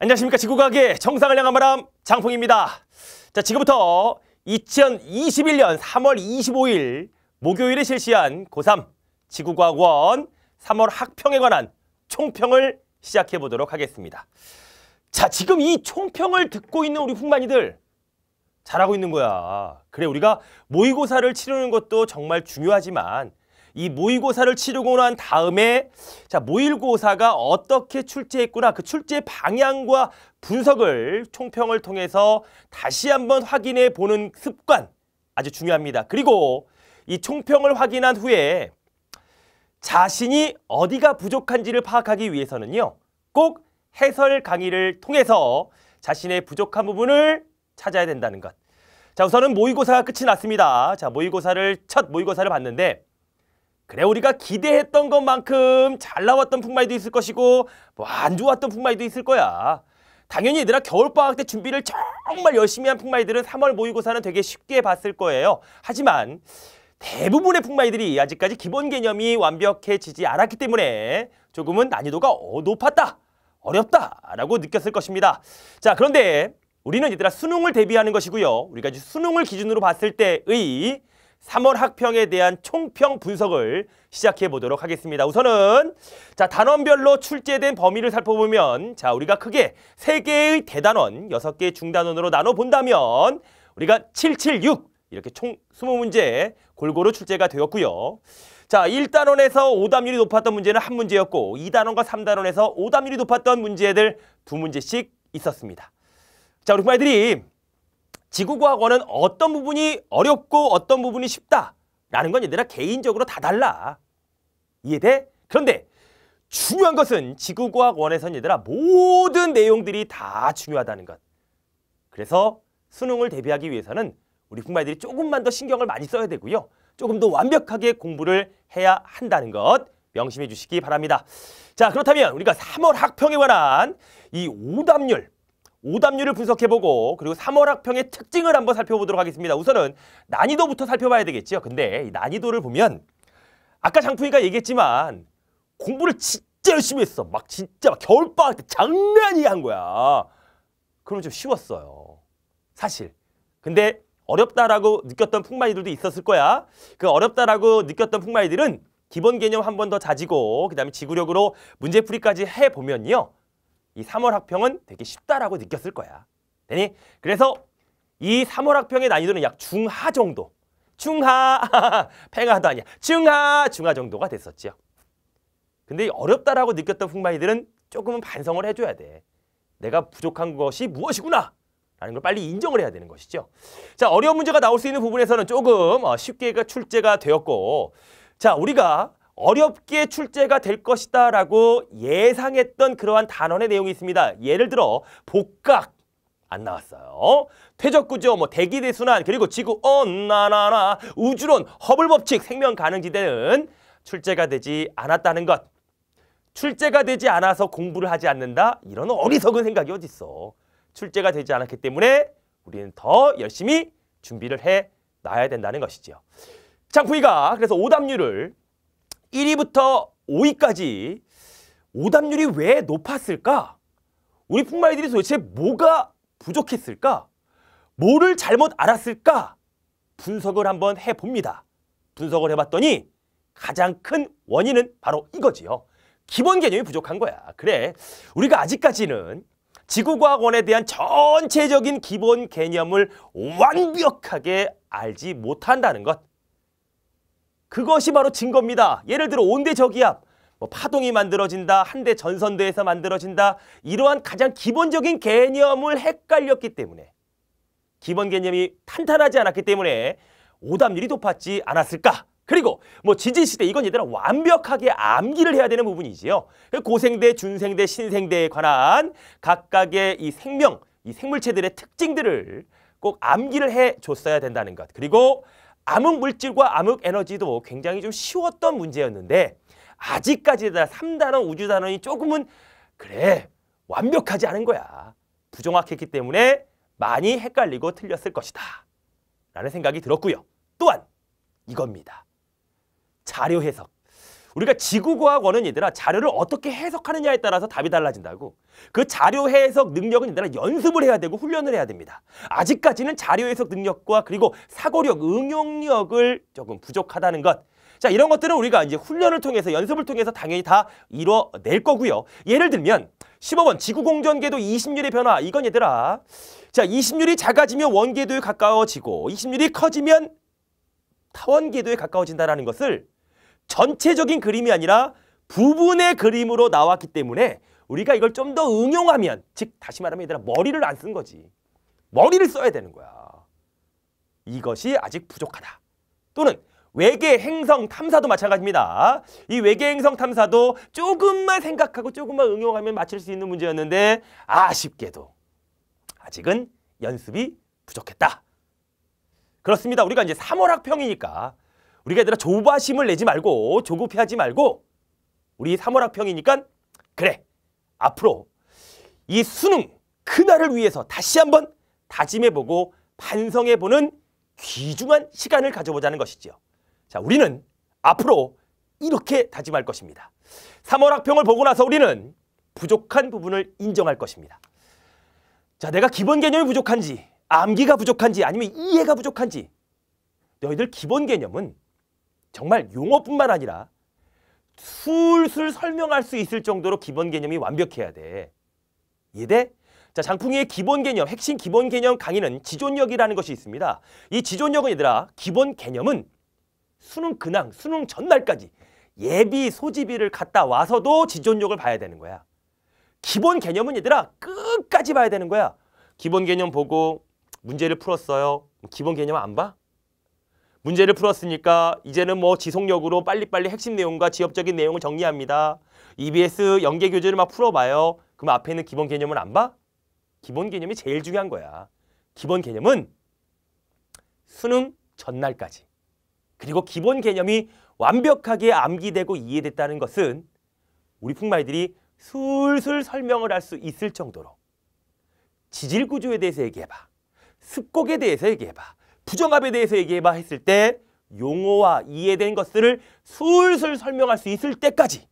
안녕하십니까 지구과학의 정상을 향한 바람 장풍입니다. 자 지금부터 2021년 3월 25일 목요일에 실시한 고3 지구과학원 3월 학평에 관한 총평을 시작해 보도록 하겠습니다. 자 지금 이 총평을 듣고 있는 우리 훈만이들 잘하고 있는 거야. 그래 우리가 모의고사를 치르는 것도 정말 중요하지만 이 모의고사를 치르고 난 다음에 자 모의고사가 어떻게 출제했구나 그 출제 방향과 분석을 총평을 통해서 다시 한번 확인해 보는 습관 아주 중요합니다. 그리고 이 총평을 확인한 후에 자신이 어디가 부족한지를 파악하기 위해서는요. 꼭 해설 강의를 통해서 자신의 부족한 부분을 찾아야 된다는 것. 자, 우선은 모의고사가 끝이 났습니다. 자, 모의고사를 첫 모의고사를 봤는데 그래 우리가 기대했던 것만큼 잘 나왔던 풍마이도 있을 것이고 뭐 안 좋았던 풍마이도 있을 거야. 당연히 얘들아 겨울방학 때 준비를 정말 열심히 한 풍마이들은 3월 모의고사는 되게 쉽게 봤을 거예요. 하지만 대부분의 풍마이들이 아직까지 기본 개념이 완벽해지지 않았기 때문에 조금은 난이도가 높았다, 어렵다라고 느꼈을 것입니다. 자 그런데 우리는 얘들아 수능을 대비하는 것이고요. 우리가 이제 수능을 기준으로 봤을 때의 3월 학평에 대한 총평 분석을 시작해 보도록 하겠습니다. 우선은 자 단원별로 출제된 범위를 살펴보면 자 우리가 크게 세개의 대단원, 여섯 개의 중단원으로 나눠본다면 우리가 776 이렇게 총 20문제 골고루 출제가 되었고요. 자, 1단원에서 오답률이 높았던 문제는 한 문제였고 2단원과 3단원에서 오답률이 높았던 문제들 두 문제씩 있었습니다. 자, 우리 부모님들이 지구과학원은 어떤 부분이 어렵고 어떤 부분이 쉽다라는 건 얘들아 개인적으로 다 달라. 이해돼? 그런데 중요한 것은 지구과학원에선 얘들아 모든 내용들이 다 중요하다는 것. 그래서 수능을 대비하기 위해서는 우리 분말들이 조금만 더 신경을 많이 써야 되고요. 조금 더 완벽하게 공부를 해야 한다는 것 명심해 주시기 바랍니다. 자 그렇다면 우리가 3월 학평에 관한 이 오답률 오답률을 분석해보고 그리고 삼월 학평의 특징을 한번 살펴보도록 하겠습니다. 우선은 난이도부터 살펴봐야 되겠지 근데 난이도를 보면 아까 장풍이가 얘기했지만 공부를 진짜 열심히 했어. 막 진짜 막 겨울방학 때 장난이 한 거야. 그럼 좀 쉬웠어요. 사실. 근데 어렵다라고 느꼈던 풍마이들도 있었을 거야. 그 어렵다라고 느꼈던 풍마이들은 기본 개념 한번더 다지고 그다음에 지구력으로 문제풀이까지 해보면요. 이 3월 학평은 되게 쉽다라고 느꼈을 거야. 되니? 그래서 이 3월 학평의 난이도는 약 중하 정도. 중하, 팽하도 아니야. 중하, 중하 정도가 됐었지요. 근데 어렵다라고 느꼈던 흑마이들은 조금은 반성을 해줘야 돼. 내가 부족한 것이 무엇이구나. 라는 걸 빨리 인정을 해야 되는 것이죠. 자, 어려운 문제가 나올 수 있는 부분에서는 조금 어, 쉽게 출제가 되었고, 자, 우리가 어렵게 출제가 될 것이다 라고 예상했던 그러한 단원의 내용이 있습니다. 예를 들어 복각 안 나왔어요. 퇴적구조, 뭐 대기대순환, 그리고 지구 온나나나 우주론, 허블법칙, 생명가능지대는 출제가 되지 않았다는 것. 출제가 되지 않아서 공부를 하지 않는다? 이런 어리석은 생각이 어딨어. 출제가 되지 않았기 때문에 우리는 더 열심히 준비를 해 놔야 된다는 것이지요. 장풍이가 그래서 오답률을 1위부터 5위까지 오답률이 왜 높았을까? 우리 풍마이들이 도대체 뭐가 부족했을까? 뭐를 잘못 알았을까? 분석을 한번 해봅니다. 분석을 해봤더니 가장 큰 원인은 바로 이거지요. 기본 개념이 부족한 거야. 그래, 우리가 아직까지는 지구과학원에 대한 전체적인 기본 개념을 완벽하게 알지 못한다는 것. 그것이 바로 증거입니다. 예를 들어 온대저기압, 뭐 파동이 만들어진다, 한대 전선대에서 만들어진다 이러한 가장 기본적인 개념을 헷갈렸기 때문에 기본 개념이 탄탄하지 않았기 때문에 오답률이 높았지 않았을까? 그리고 뭐 지지시대 이건 얘들아 완벽하게 암기를 해야 되는 부분이지요. 그 고생대, 준생대, 신생대에 관한 각각의 이 생명, 이 생물체들의 특징들을 꼭 암기를 해줬어야 된다는 것. 그리고 암흑 물질과 암흑 에너지도 굉장히 좀 쉬웠던 문제였는데 아직까지 다 3단원 우주 단원이 조금은 그래 완벽하지 않은 거야. 부정확했기 때문에 많이 헷갈리고 틀렸을 것이다. 라는 생각이 들었고요. 또한 이겁니다. 자료 해석. 우리가 지구과학원은 얘들아 자료를 어떻게 해석하느냐에 따라서 답이 달라진다고. 그 자료 해석 능력은 얘들아 연습을 해야 되고 훈련을 해야 됩니다. 아직까지는 자료 해석 능력과 그리고 사고력, 응용력을 조금 부족하다는 것. 자 이런 것들은 우리가 이제 훈련을 통해서 연습을 통해서 당연히 다 이뤄낼 거고요. 예를 들면 15번 지구공전계도 20률의 변화 이건 얘들아 자 20률이 작아지면 원궤도에 가까워지고 20률이 커지면 타원궤도에 가까워진다는 라 것을 전체적인 그림이 아니라 부분의 그림으로 나왔기 때문에 우리가 이걸 좀 더 응용하면 즉 다시 말하면 얘들아 머리를 안 쓴 거지. 머리를 써야 되는 거야. 이것이 아직 부족하다. 또는 외계 행성 탐사도 마찬가지입니다. 이 외계 행성 탐사도 조금만 생각하고 조금만 응용하면 맞출 수 있는 문제였는데 아쉽게도 아직은 연습이 부족했다. 그렇습니다. 우리가 이제 3월 학평이니까 우리가 얘들아 조바심을 내지 말고 조급해하지 말고 우리 3월 학평이니까 그래 앞으로 이 수능 그날을 위해서 다시 한번 다짐해보고 반성해보는 귀중한 시간을 가져보자는 것이지요. 자, 우리는 앞으로 이렇게 다짐할 것입니다. 3월 학평을 보고 나서 우리는 부족한 부분을 인정할 것입니다. 자, 내가 기본 개념이 부족한지, 암기가 부족한지, 아니면 이해가 부족한지 너희들 기본 개념은 정말 용어뿐만 아니라 술술 설명할 수 있을 정도로 기본 개념이 완벽해야 돼. 이해돼? 자, 장풍이의 기본 개념, 핵심 기본 개념 강의는 지존력이라는 것이 있습니다. 이 지존력은 얘들아, 기본 개념은 수능 근황, 수능 전날까지 예비 소집일을 갔다 와서도 지존력을 봐야 되는 거야. 기본 개념은 얘들아, 끝까지 봐야 되는 거야. 기본 개념 보고 문제를 풀었어요. 기본 개념 안 봐? 문제를 풀었으니까 이제는 뭐 지속력으로 빨리빨리 핵심 내용과 지엽적인 내용을 정리합니다. EBS 연계 교재를 막 풀어봐요. 그럼 앞에 있는 기본 개념을 안 봐? 기본 개념이 제일 중요한 거야. 기본 개념은 수능 전날까지. 그리고 기본 개념이 완벽하게 암기되고 이해됐다는 것은 우리 풍마이들이 술술 설명을 할 수 있을 정도로 지질구조에 대해서 얘기해봐. 습곡에 대해서 얘기해봐. 부정합에 대해서 얘기해봐 했을 때 용어와 이해된 것들을 술술 설명할 수 있을 때까지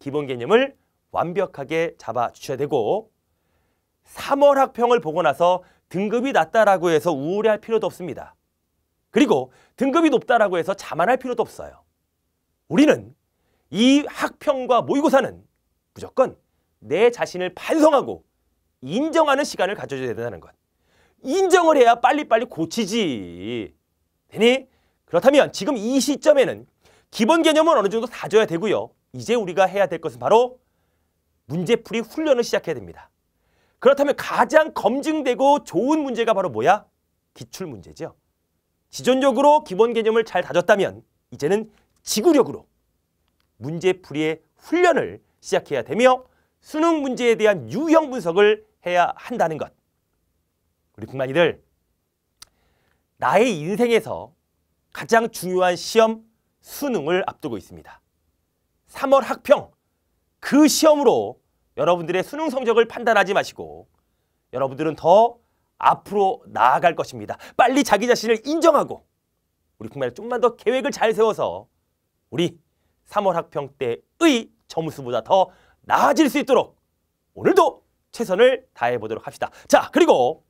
기본 개념을 완벽하게 잡아주셔야 되고 3월 학평을 보고 나서 등급이 낮다라고 해서 우울해할 필요도 없습니다. 그리고 등급이 높다라고 해서 자만할 필요도 없어요. 우리는 이 학평과 모의고사는 무조건 내 자신을 반성하고 인정하는 시간을 가져줘야 된다는 것. 인정을 해야 빨리빨리 고치지. 되니? 그렇다면 지금 이 시점에는 기본 개념은 어느 정도 다져야 되고요. 이제 우리가 해야 될 것은 바로 문제풀이 훈련을 시작해야 됩니다. 그렇다면 가장 검증되고 좋은 문제가 바로 뭐야? 기출문제죠. 지존적으로 기본 개념을 잘 다졌다면 이제는 지구력으로 문제풀이의 훈련을 시작해야 되며 수능 문제에 대한 유형 분석을 해야 한다는 것. 우리 북만이들 나의 인생에서 가장 중요한 시험 수능을 앞두고 있습니다. 3월 학평 그 시험으로 여러분들의 수능 성적을 판단하지 마시고 여러분들은 더 앞으로 나아갈 것입니다. 빨리 자기 자신을 인정하고 우리 국민이 좀만 더 계획을 잘 세워서 우리 3월 학평 때의 점수보다 더 나아질 수 있도록 오늘도 최선을 다해 보도록 합시다. 자, 그리고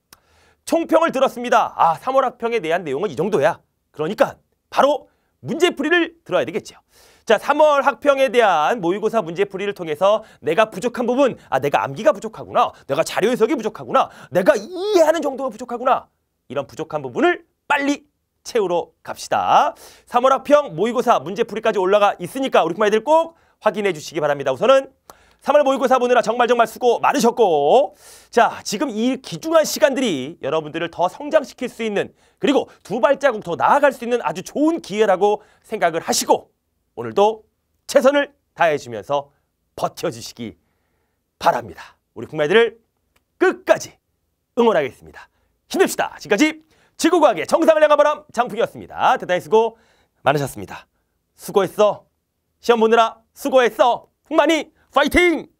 총평을 들었습니다. 아, 3월 학평에 대한 내용은 이 정도야. 그러니까 바로 문제풀이를 들어야 되겠죠. 자, 3월 학평에 대한 모의고사 문제풀이를 통해서 내가 부족한 부분, 아, 내가 암기가 부족하구나, 내가 자료 해석이 부족하구나, 내가 이해하는 정도가 부족하구나. 이런 부족한 부분을 빨리 채우러 갑시다. 3월 학평 모의고사 문제풀이까지 올라가 있으니까 우리 부모들꼭 그 확인해 주시기 바랍니다. 우선은 3월 모의고사 보느라 정말 정말 수고 많으셨고 자 지금 이 귀중한 시간들이 여러분들을 더 성장시킬 수 있는 그리고 두 발자국 더 나아갈 수 있는 아주 좋은 기회라고 생각을 하시고 오늘도 최선을 다해주면서 버텨주시기 바랍니다. 우리 국민들을 끝까지 응원하겠습니다. 힘냅시다. 지금까지 지구과학의 정상을 향한 바람 장풍이었습니다. 대단히 수고 많으셨습니다. 수고했어. 시험 보느라 수고했어. 흥만이 fighting